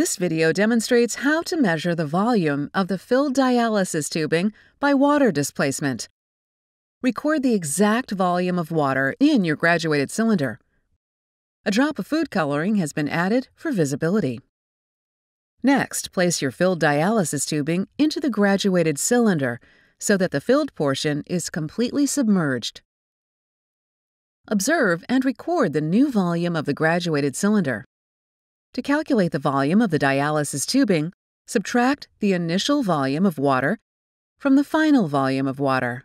This video demonstrates how to measure the volume of the filled dialysis tubing by water displacement. Record the exact volume of water in your graduated cylinder. A drop of food coloring has been added for visibility. Next, place your filled dialysis tubing into the graduated cylinder so that the filled portion is completely submerged. Observe and record the new volume of the graduated cylinder. To calculate the volume of the dialysis tubing, subtract the initial volume of water from the final volume of water.